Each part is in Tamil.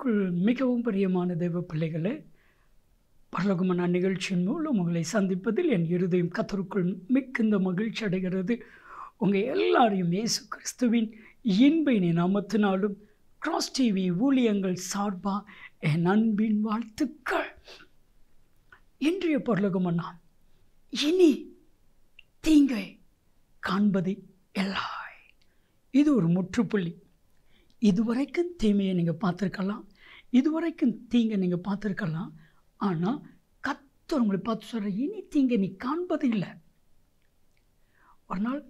கிறிஸ்துக்குள் மிகவும் பிரியமான தெய்வ பிள்ளைகளே பரலகுமனா நிகழ்ச்சியின் மூலம் உங்களை சந்திப்பதில் என் இருதயம் கத்தருக்குள் மிகுந்த மகிழ்ச்சி அடைகிறது உங்கள் எல்லாரையும் இயேசு கிறிஸ்துவின் நீ நாமத்தினாலும் கிராஸ் டிவி ஊழியங்கள் சார்பாக என் அன்பின் வாழ்த்துக்கள் இன்றைய பொருளகுமண்ணா இனி தீங்கை காண்பது எல்லாய் இது ஒரு முற்றுப்புள்ளி இதுவரைக்கும் தீமையை நீங்கள் பார்த்துருக்கலாம் இதுவரைக்கும் தீங்கை நீங்கள் பார்த்துருக்கலாம் ஆனால் கத்தர் உங்களை பார்த்து சொல்கிற இனி தீங்கை நீ காண்பது இல்லை ஒரு நாள்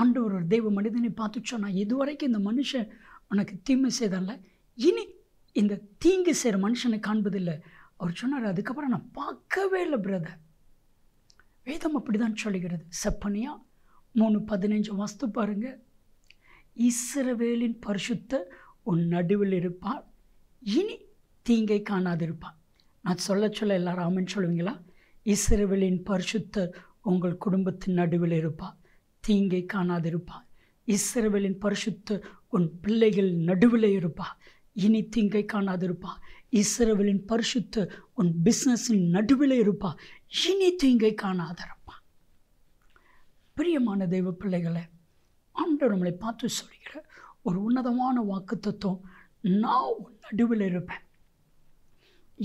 ஆண்டு ஒரு தெய்வ மனிதனை பார்த்து சொன்னால் இதுவரைக்கும் இந்த மனுஷன் உனக்கு தீமை செய்தல்ல இனி இந்த தீங்கு செய்கிற மனுஷனை காண்பதில்லை அவர் சொன்னார் அதுக்கப்புறம் நான் பார்க்கவே இல்லை பிரதர் வேதம் அப்படி தான் சொல்லுகிறது செப்பனியா மூணு பதினஞ்சு வஸ்து பாருங்கள் இஸ்ரவேலின் பரிசுத்த உன் நடுவில் இருப்பார் இனி தீங்கை காணாதிருப்பார் நான் சொல்ல சொல்ல எல்லாரும் ஆமன் சொல்லுவீங்களா இஸ்ரவேலின் பரிசுத்த உங்கள் குடும்பத்தின் நடுவில் இருப்பார் தீங்கை காணாதிருப்பார் இஸ்ரவேலின் பரிசுத்த உன் பிள்ளைகள் நடுவில் இருப்பார் இனி தீங்கை காணாதிருப்பார் இஸ்ரவேலின் பரிசுத்த உன் பிஸ்னஸின் நடுவில் இருப்பார் இனி தீங்கை காணாதிருப்பார் பிரியமான தெய்வ பிள்ளைகளை ஆண்டு நம்மளை பார்த்து சொல்கிற ஒரு உன்னதமான வாக்கு தத்துவம் நான் உன் நடுவில் இருப்பேன்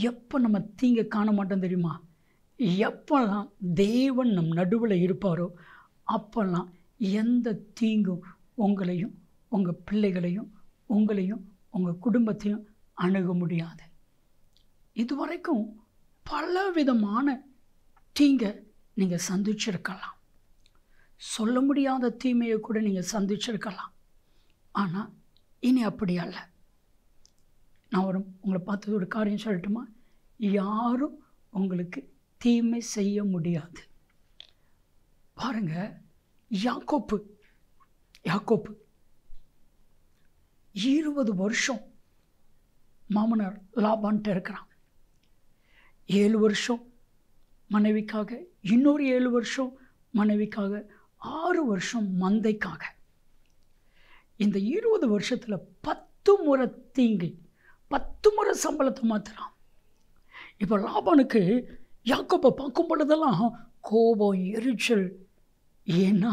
எப்போ நம்ம தீங்க காண மாட்டோம் தெரியுமா எப்போல்லாம் தேவன் நம் நடுவில் இருப்பாரோ அப்போல்லாம் எந்த தீங்கும் உங்களையும் உங்கள் பிள்ளைகளையும் உங்களையும் உங்கள் குடும்பத்தையும் அணுக முடியாது இதுவரைக்கும் பலவிதமான தீங்கை நீங்கள் சந்திச்சிருக்கலாம் சொல்ல முடியாத தீமையை கூட நீங்கள் சந்திச்சிருக்கலாம் ஆனால் இனி அப்படி அல்ல நான் ஒரு உங்களை பார்த்து ஒரு காரியம் சொல்லட்டுமா யாரும் உங்களுக்கு தீமை செய்ய முடியாது பாருங்க யாக்கோப்பு யாக்கோப்பு இருபது வருஷம் மாமனார் லாபான்ட்டு இருக்கிறான் ஏழு வருஷம் மனைவிக்காக இன்னொரு ஏழு வருஷம் மனைவிக்காக ஆறு வருஷம் மந்தைக்காக இந்த இருபது வருஷத்தில் பத்து முறை தீங்கு பத்து முறை சம்பளத்தை மாற்றுறான் இப்போ லாபனுக்கு யாக்கோப்பை பார்க்கும் பொழுதெல்லாம் கோபம் எரிச்சல் ஏன்னா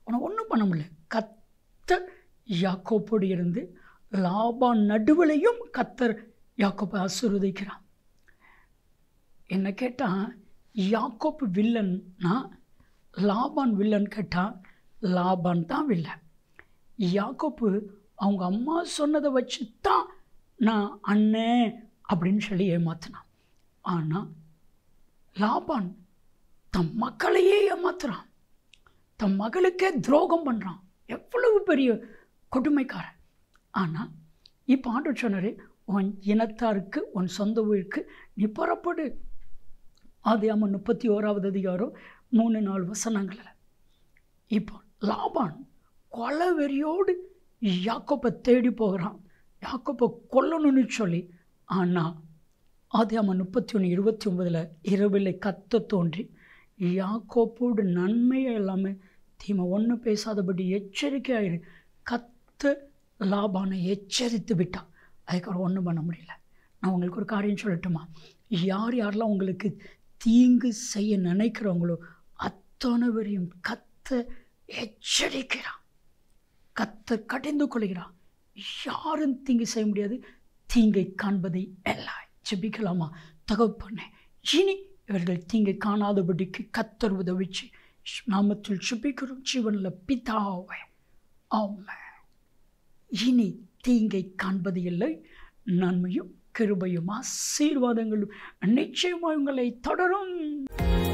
அவனை ஒன்றும் பண்ண முடியல கத்த யாக்கோப்போடு இருந்து லாபான் நடுவலையும் கத்தர் யாக்கோப்பை அசுருதிக்கிறான் என்ன கேட்டால் யாக்கோப்பு வில்லன்னா லாபான் வில்லன்னு கேட்டால் லாபான் தான் வில்லன் யாக்கோப்பு அவங்க அம்மா சொன்னதை வச்சு தான் நான் அண்ணே அப்படின்னு சொல்லி ஏமாத்தினான் ஆனால் லாபான் தம் மக்களையே ஏமாத்துறான் தம் மகளுக்கே துரோகம் பண்ணுறான் எவ்வளவு பெரிய கொடுமைக்காரன் ஆனால் இப்போ ஆண்டு சொன்னார் உன் இனத்தாருக்கு உன் சொந்த ஊருக்கு நீ புறப்படு அது ஆமாம் முப்பத்தி ஓராவது அதிகாரம் மூணு நாலு வசனங்களில் இப்போ லாபான் கொலை வெறியோடு யாக்கோப்பை தேடி போகிறான் யாக்கோப்பை கொல்லணும்னு சொல்லி ஆனால் அது அம்மா முப்பத்தி ஒன்று இருபத்தி ஒன்பதில் இரவில் கத்த தோன்றி யாக்கோப்போடு நன்மையே எல்லாமே தீமை ஒன்றும் பேசாதபடி எச்சரிக்கையாயிரு கத்த லாபானை எச்சரித்து விட்டான் அதுக்கப்புறம் ஒன்றும் பண்ண முடியல நான் உங்களுக்கு ஒரு காரியம் சொல்லட்டுமா யார் யாரெல்லாம் உங்களுக்கு தீங்கு செய்ய நினைக்கிறவங்களோ அத்தனைவரையும் கத்த எச்சரிக்கிறான் கத்த கடிந்து கொள்கிறான் யாரும் தீங்கு செய்ய முடியாது தீங்கை காண்பதை எல்லாம் ஜெபிக்கலாமா தகப்பண்ணே இனி இவர்கள் தீங்கை காணாதபடிக்கு கத்தர் உதவிச்சு நாமத்தில் சுபிக்கிறோம் சிவனில் பிதாவை ஆமாம் இனி தீங்கை காண்பது இல்லை நன்மையும் கிருபையும் ஆசீர்வாதங்களும் நிச்சயமாக உங்களை தொடரும்